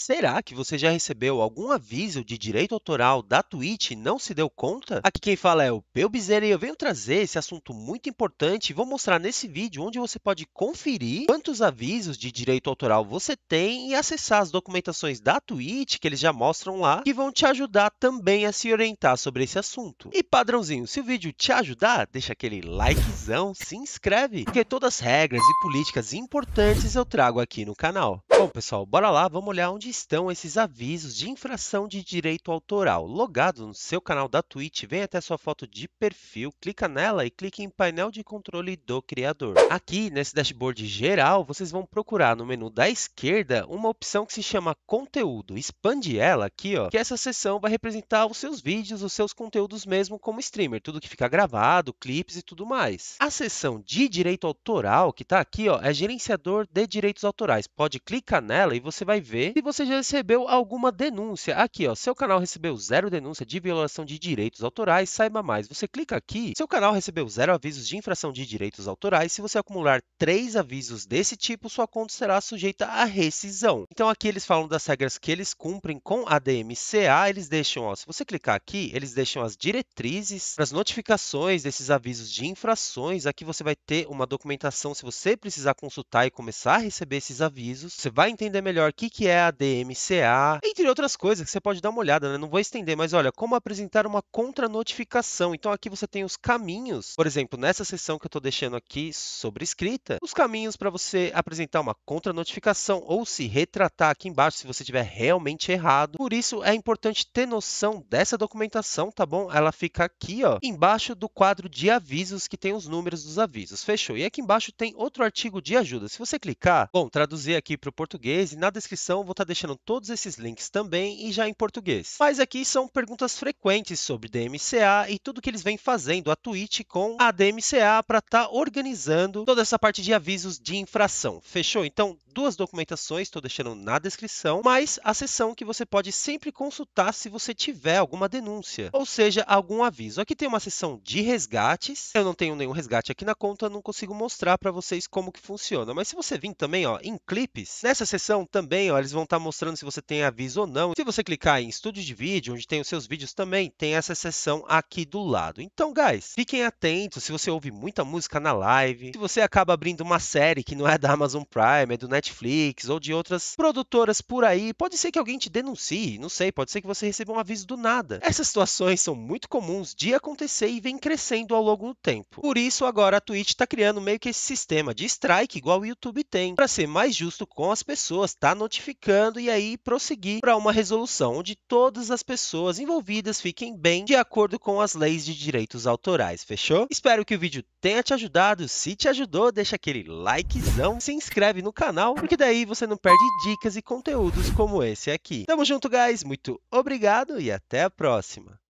Será que você já recebeu algum aviso de direito autoral da Twitch e não se deu conta? Aqui quem fala é o Peu e eu venho trazer esse assunto muito importante e vou mostrar nesse vídeo onde você pode conferir quantos avisos de direito autoral você tem e acessar as documentações da Twitch que eles já mostram lá, que vão te ajudar também a se orientar sobre esse assunto. E padrãozinho, se o vídeo te ajudar, deixa aquele likezão, se inscreve, porque todas as regras e políticas importantes eu trago aqui no canal. Bom pessoal, bora lá, vamos olhar onde onde estão esses avisos de infração de direito autoral. Logado no seu canal da Twitch, vem até sua foto de perfil, clica nela e clique em painel de controle do criador. Aqui, nesse dashboard geral, vocês vão procurar no menu da esquerda uma opção que se chama conteúdo. Expande ela aqui, ó, que essa seção vai representar os seus vídeos, os seus conteúdos mesmo como streamer, tudo que fica gravado, clipes e tudo mais. A seção de direito autoral, que está aqui, ó, é gerenciador de direitos autorais. Pode clicar nela e você vai ver se você você já recebeu alguma denúncia. Aqui, ó, seu canal recebeu zero denúncia de violação de direitos autorais, saiba mais. Você clica aqui, seu canal recebeu zero avisos de infração de direitos autorais. Se você acumular três avisos desse tipo, sua conta será sujeita à rescisão. Então, aqui eles falam das regras que eles cumprem com a DMCA. Eles deixam, ó, se você clicar aqui, eles deixam as diretrizes para as notificações desses avisos de infrações. Aqui você vai ter uma documentação se você precisar consultar e começar a receber esses avisos. Você vai entender melhor o que, que é a DMCA DMCA, entre outras coisas que você pode dar uma olhada, né? Não vou estender, mas olha, como apresentar uma contra-notificação. Então aqui você tem os caminhos, por exemplo, nessa seção que eu estou deixando aqui sobre escrita, os caminhos para você apresentar uma contra-notificação ou se retratar aqui embaixo se você tiver realmente errado. Por isso é importante ter noção dessa documentação, tá bom? Ela fica aqui, ó, embaixo do quadro de avisos que tem os números dos avisos. Fechou? E aqui embaixo tem outro artigo de ajuda. Se você clicar, bom, traduzir aqui para o português e na descrição vou estar tá deixando deixando todos esses links também e já em português. Mas aqui são perguntas frequentes sobre DMCA e tudo que eles vêm fazendo a Twitch com a DMCA para estar tá organizando toda essa parte de avisos de infração. Fechou? Então, duas documentações, estou deixando na descrição, mas a sessão que você pode sempre consultar se você tiver alguma denúncia, ou seja, algum aviso. Aqui tem uma sessão de resgates. Eu não tenho nenhum resgate aqui na conta, não consigo mostrar para vocês como que funciona. Mas se você vir também, ó, em clipes, nessa sessão também, ó, eles vão estar tá estar tá mostrando se você tem aviso ou não. Se você clicar em estúdio de vídeo, onde tem os seus vídeos também, tem essa seção aqui do lado. Então, guys, fiquem atentos se você ouve muita música na live, se você acaba abrindo uma série que não é da Amazon Prime, é do Netflix ou de outras produtoras por aí, pode ser que alguém te denuncie, não sei, pode ser que você receba um aviso do nada. Essas situações são muito comuns de acontecer e vem crescendo ao longo do tempo. Por isso, agora a Twitch está criando meio que esse sistema de strike igual o YouTube tem, para ser mais justo com as pessoas, tá notificando e aí prosseguir para uma resolução onde todas as pessoas envolvidas fiquem bem de acordo com as leis de direitos autorais, fechou? Espero que o vídeo tenha te ajudado. Se te ajudou, deixa aquele likezão, se inscreve no canal, porque daí você não perde dicas e conteúdos como esse aqui. Tamo junto, guys. Muito obrigado e até a próxima.